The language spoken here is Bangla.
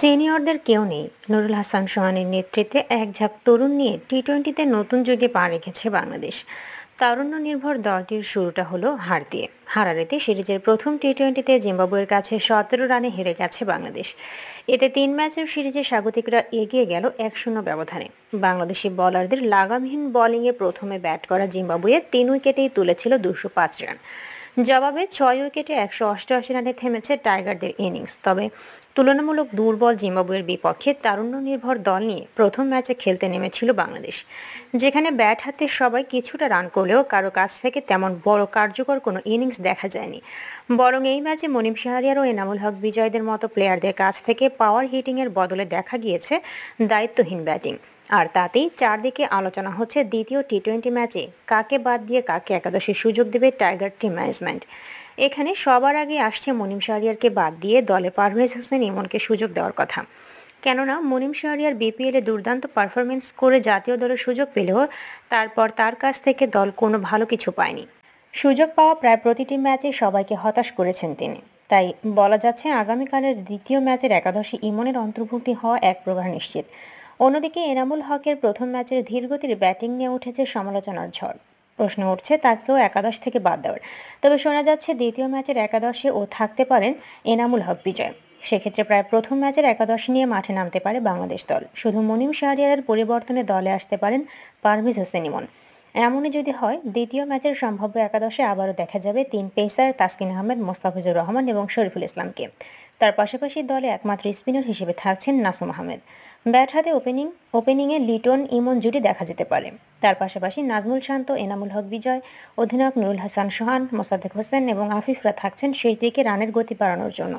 সিনিয়রদের কেউ নেই নুরুল হাসান সোহানের নেতৃত্বে এক ঝাঁক তরুণ নিয়ে টি টোয়েন্টিতে নতুন যুগে পা রেখেছে বাংলাদেশ তারুণ্য নির্ভর দলটির শুরুটা হলো হার দিয়ে হারারেতে সিরিজের প্রথম টি টোয়েন্টিতে জিম্বাবুয়ের কাছে সতেরো রানে হেরে গেছে বাংলাদেশ এতে তিন ম্যাচের সিরিজে স্বাগতিকরা এগিয়ে গেল এক শূন্য ব্যবধানে বাংলাদেশি বলারদের লাগামহীন বোলিংয়ে প্রথমে ব্যাট করা জিম্বাবুয়ে তিন উইকেটেই তুলেছিল দুশো পাঁচ রান জবাবে ছয় উইকেটে একশো অষ্টআশি রানে থেমেছে টাইগারদের ইনিংস তবে তুলনামূলক দুর্বল জিম্বাবুয়ের বিপক্ষে তারুণ্য নির্ভর দল নিয়ে প্রথম ম্যাচে খেলতে নেমেছিল বাংলাদেশ যেখানে ব্যাট হাতে সবাই কিছুটা রান করলেও কারো কাছ থেকে তেমন বড় কার্যকর কোনো ইনিংস দেখা যায়নি বরং এই ম্যাচে মনিম শাহরিয়ার ও এনামুল হক বিজয়দের মতো প্লেয়ারদের কাছ থেকে পাওয়ার হিটিংয়ের বদলে দেখা গিয়েছে দায়িত্বহীন ব্যাটিং আর তাতেই চারদিকে আলোচনা হচ্ছে দ্বিতীয় টি টোয়েন্টি ম্যাচে কাকে বাদ দিয়ে কাকে একাদশে সুযোগ দেবে টাইগার টিম ম্যানেজমেন্ট এখানে সবার আগে আসছে মনিম শাহরিয়ারকে বাদ দিয়ে দলে পারভেজ হোসেন ইমনকে সুযোগ দেওয়ার কথা কেননা মনিম শাহরিয়ার বিপিএলে দুর্দান্ত পারফরমেন্স করে জাতীয় দলের সুযোগ পেলেও তারপর তার কাছ থেকে দল কোনো ভালো কিছু পায়নি সুযোগ পাওয়া প্রায় প্রতিটি ম্যাচে সবাইকে হতাশ করেছেন তিনি তাই বলা যাচ্ছে আগামীকালের দ্বিতীয় ম্যাচের একাদশী ইমনের অন্তর্ভুক্তি হওয়া এক প্রকার নিশ্চিত অন্যদিকে এনামুল হকের প্রথম ম্যাচের ধীরগতির ব্যাটিং নিয়ে উঠেছে সমালোচনার ঝড় প্রশ্ন উঠছে তাকেও একাদশ থেকে বাদ দেওয়ার তবে শোনা যাচ্ছে দ্বিতীয় ম্যাচের একাদশে ও থাকতে পারেন এনামুল হক বিজয় সেক্ষেত্রে প্রায় প্রথম ম্যাচের একাদশ নিয়ে মাঠে নামতে পারে বাংলাদেশ দল শুধু মনিম শাহরিয়ারের পরিবর্তনে দলে আসতে পারেন পারভিজ হোসেন ইমন এমনই যদি হয় দ্বিতীয় ম্যাচের সম্ভাব্য একাদশে আবারও দেখা যাবে তিন পেসার তাসকিন আহমেদ মোস্তাফিজুর রহমান এবং শরীফুল ইসলামকে তার পাশাপাশি দলে একমাত্র স্পিনার হিসেবে থাকছেন নাসুম আহমেদ ব্যাট হাতে ওপেনিং ওপেনিংয়ে লিটন ইমন জুটি দেখা যেতে পারে তার পাশাপাশি নাজমুল শান্ত এনামুল হক বিজয় অধিনায়ক নুরুল হাসান সোহান মোসাদ্দেক হোসেন এবং আফিফরা থাকছেন শেষ দিকে রানের গতি বাড়ানোর জন্য